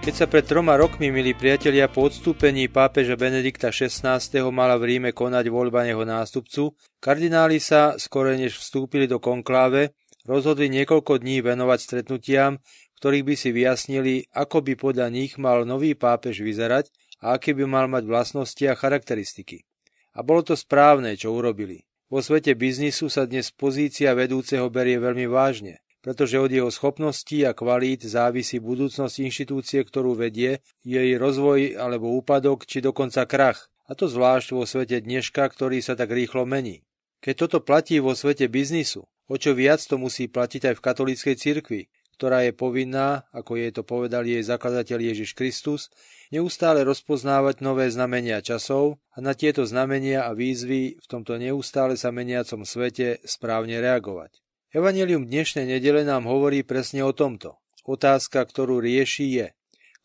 Keď sa pred troma rokmi, milí priatelia, po odstúpení pápeža Benedikta XVI. mala v Ríme konať voľba jeho nástupcu, kardináli sa, skore než vstúpili do konkláve, rozhodli niekoľko dní venovať stretnutiam, ktorých by si vyjasnili, ako by podľa nich mal nový pápež vyzerať a aké by mal mať vlastnosti a charakteristiky. A bolo to správne, čo urobili. Vo svete biznisu sa dnes pozícia vedúceho berie veľmi vážne pretože od jeho schopností a kvalít závisí budúcnosť inštitúcie, ktorú vedie, jej rozvoj alebo úpadok či dokonca krach, a to zvlášť vo svete dneška, ktorý sa tak rýchlo mení. Keď toto platí vo svete biznisu, o čo viac to musí platiť aj v katolíckej cirkvi, ktorá je povinná, ako jej to povedal jej zakladateľ Ježiš Kristus, neustále rozpoznávať nové znamenia časov a na tieto znamenia a výzvy v tomto neustále sa meniacom svete správne reagovať. Evangelium dnešnej nedele nám hovorí presne o tomto. Otázka, ktorú rieši je,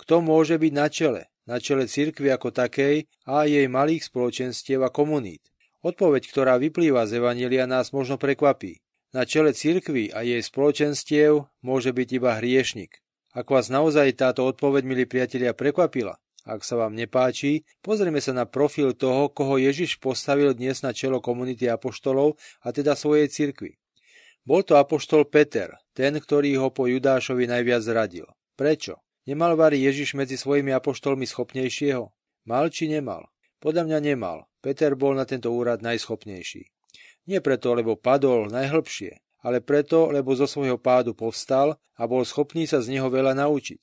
kto môže byť na čele, na čele cirkvi ako takej a jej malých spoločenstiev a komunít. Odpoveď, ktorá vyplýva z Evangelia, nás možno prekvapí. Na čele cirkvi a jej spoločenstiev môže byť iba hriešnik. Ak vás naozaj táto odpoveď, milí priatelia, prekvapila, ak sa vám nepáči, pozrieme sa na profil toho, koho Ježiš postavil dnes na čelo komunity apoštolov a teda svojej cirkvi. Bol to apoštol Peter, ten, ktorý ho po Judášovi najviac zradil. Prečo? Nemal Vary Ježiš medzi svojimi apoštolmi schopnejšieho? Mal či nemal? Podľa mňa nemal. Peter bol na tento úrad najschopnejší. Nie preto, lebo padol najhlbšie, ale preto, lebo zo svojho pádu povstal a bol schopný sa z neho veľa naučiť.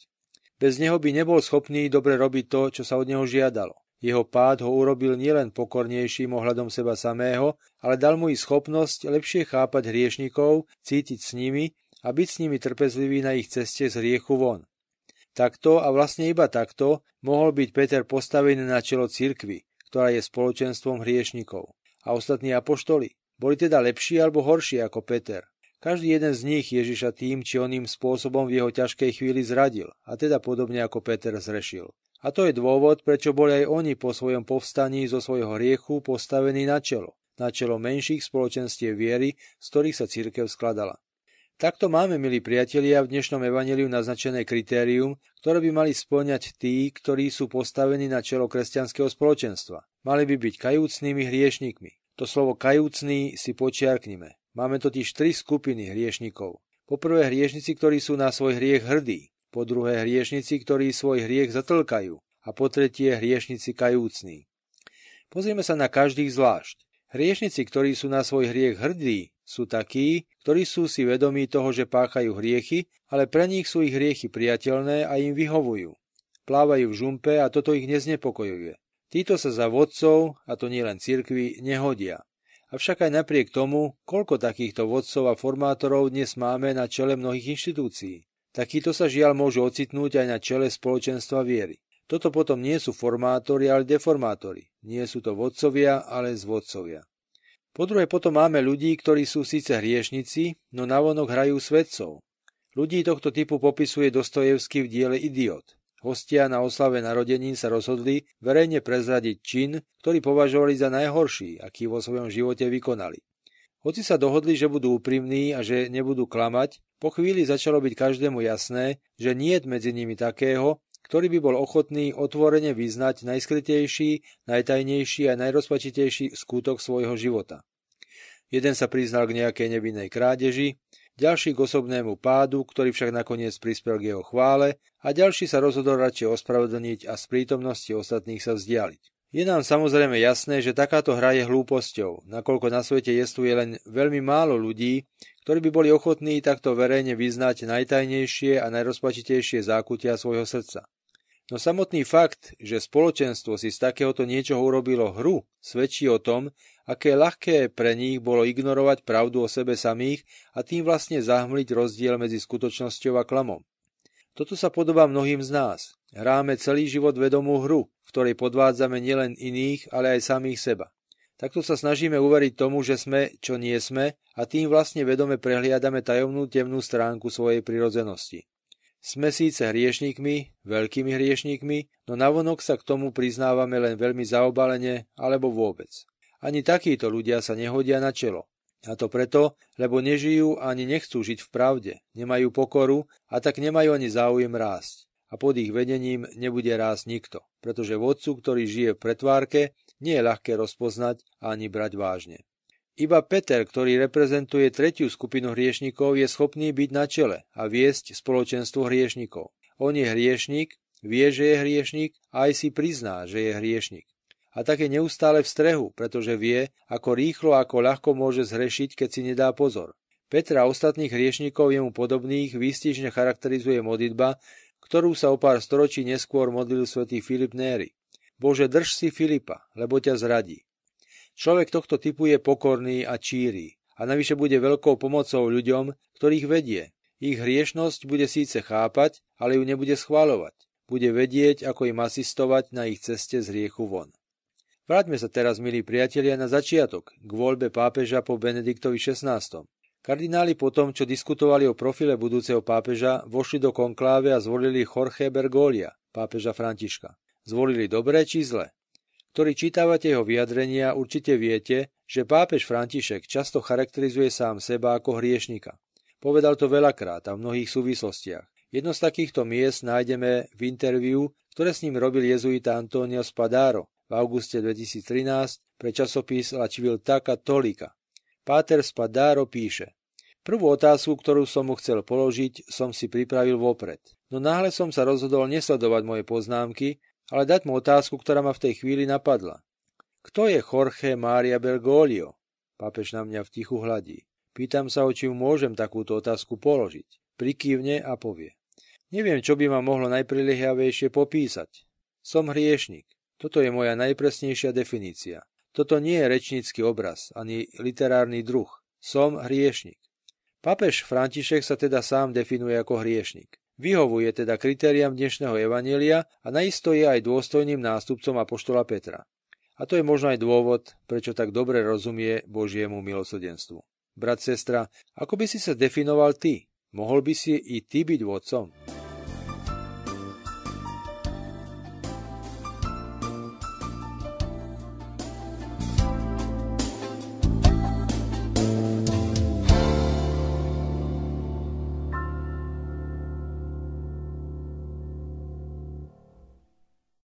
Bez neho by nebol schopný dobre robiť to, čo sa od neho žiadalo. Jeho pád ho urobil nielen pokornejším ohľadom seba samého, ale dal mu i schopnosť lepšie chápať hriešnikov, cítiť s nimi a byť s nimi trpezlivý na ich ceste z hriechu von. Takto a vlastne iba takto mohol byť Peter postavený na čelo cirkvy, ktorá je spoločenstvom hriešnikov. A ostatní apoštoli boli teda lepší alebo horší ako Peter. Každý jeden z nich Ježiša tým či oným spôsobom v jeho ťažkej chvíli zradil a teda podobne ako Peter zrešil. A to je dôvod, prečo boli aj oni po svojom povstaní zo svojho riechu postavení na čelo, na čelo menších spoločenstiev viery, z ktorých sa církev skladala. Takto máme, milí priatelia, v dnešnom evaneliu naznačené kritérium, ktoré by mali splňať tí, ktorí sú postavení na čelo kresťanského spoločenstva. Mali by byť kajúcnými hriešnikmi. To slovo kajúcný si počiarknime. Máme totiž tri skupiny hriešnikov. Poprvé hriešnici, ktorí sú na svoj hriech hrdí po druhé hriešnici, ktorí svoj hriech zatlkajú a po tretie hriešnici kajúcni. Pozrieme sa na každých zvlášť. Hriešnici, ktorí sú na svoj hriech hrdí, sú takí, ktorí sú si vedomí toho, že páchajú hriechy, ale pre nich sú ich hriechy priateľné a im vyhovujú. Plávajú v žumpe a toto ich neznepokojuje. Títo sa za vodcov, a to nielen cirkvi, nehodia. Avšak aj napriek tomu, koľko takýchto vodcov a formátorov dnes máme na čele mnohých inštitúcií. Takýto sa žiaľ môžu ocitnúť aj na čele spoločenstva viery. Toto potom nie sú formátori, ale deformátori. Nie sú to vodcovia, ale zvodcovia. Po druhé potom máme ľudí, ktorí sú síce hriešnici, no navonok hrajú svetcov. Ľudí tohto typu popisuje Dostojevský v diele Idiot. Hostia na oslave narodenín sa rozhodli verejne prezradiť čin, ktorý považovali za najhorší, aký vo svojom živote vykonali. Hoci sa dohodli, že budú úprimní a že nebudú klamať, po chvíli začalo byť každému jasné, že nie je medzi nimi takého, ktorý by bol ochotný otvorene vyznať najskrytejší, najtajnejší a najrozpačitejší skutok svojho života. Jeden sa priznal k nejakej nevinnej krádeži, ďalší k osobnému pádu, ktorý však nakoniec prispel k jeho chvále a ďalší sa rozhodol radšej ospravedlniť a z prítomnosti ostatných sa vzdialiť. Je nám samozrejme jasné, že takáto hra je hlúposťou, nakoľko na svete jestuje len veľmi málo ľudí, ktorí by boli ochotní takto verejne vyznať najtajnejšie a najrozpačitejšie zákutia svojho srdca. No samotný fakt, že spoločenstvo si z takéhoto niečoho urobilo hru, svedčí o tom, aké ľahké pre nich bolo ignorovať pravdu o sebe samých a tým vlastne zahmliť rozdiel medzi skutočnosťou a klamom. Toto sa podobá mnohým z nás. Hráme celý život vedomú hru, ktorej podvádzame nielen iných, ale aj samých seba. Takto sa snažíme uveriť tomu, že sme, čo nie sme, a tým vlastne vedome prehliadame tajomnú temnú stránku svojej prirodzenosti. Sme síce hriešnikmi, veľkými hriešnikmi, no navonok sa k tomu priznávame len veľmi zaobalene alebo vôbec. Ani takíto ľudia sa nehodia na čelo. A to preto, lebo nežijú ani nechcú žiť v pravde, nemajú pokoru a tak nemajú ani záujem rásť a pod ich vedením nebude rásť nikto, pretože vodcu, ktorý žije v pretvárke, nie je ľahké rozpoznať a ani brať vážne. Iba Peter, ktorý reprezentuje tretiu skupinu hriešnikov, je schopný byť na čele a viesť spoločenstvo hriešnikov. On je hriešnik, vie, že je hriešnik a aj si prizná, že je hriešnik. A také neustále v strehu, pretože vie, ako rýchlo, ako ľahko môže zhrešiť, keď si nedá pozor. Petra a ostatných hriešnikov jemu podobných výstižne charakterizuje modlitba, ktorú sa o pár storočí neskôr modlil svätý Filip Néry. Bože, drž si Filipa, lebo ťa zradí. Človek tohto typu je pokorný a číri a navyše bude veľkou pomocou ľuďom, ktorých vedie. Ich hriešnosť bude síce chápať, ale ju nebude schváľovať. Bude vedieť, ako im asistovať na ich ceste z hriechu von. Vráťme sa teraz, milí priatelia, na začiatok, k voľbe pápeža po Benediktovi XVI. Kardináli potom, čo diskutovali o profile budúceho pápeža, vošli do konkláve a zvolili Jorge Bergolia, pápeža Františka. Zvolili dobré či zle. Ktorý čítavate jeho vyjadrenia, určite viete, že pápež František často charakterizuje sám seba ako hriešnika. Povedal to veľakrát a v mnohých súvislostiach. Jedno z takýchto miest nájdeme v interviu, ktoré s ním robil jezuita Antonio Spadaro v auguste 2013 pre časopis La Civiltà Cattolica. Páter Spadáro píše Prvú otázku, ktorú som mu chcel položiť, som si pripravil vopred. No náhle som sa rozhodol nesledovať moje poznámky, ale dať mu otázku, ktorá ma v tej chvíli napadla. Kto je Jorge Mária Bergoglio? Pápež na mňa v tichu hladí. Pýtam sa ho, či mu môžem takúto otázku položiť. Prikývne a povie. Neviem, čo by ma mohlo najpriliehavejšie popísať. Som hriešnik. Toto je moja najpresnejšia definícia. Toto nie je rečnícky obraz, ani literárny druh. Som hriešnik. Papež František sa teda sám definuje ako hriešnik. Vyhovuje teda kritériám dnešného evanelia a naisto je aj dôstojným nástupcom apoštola Petra. A to je možno aj dôvod, prečo tak dobre rozumie Božiemu milosodenstvu. Brat, sestra, ako by si sa definoval ty? Mohol by si i ty byť vodcom?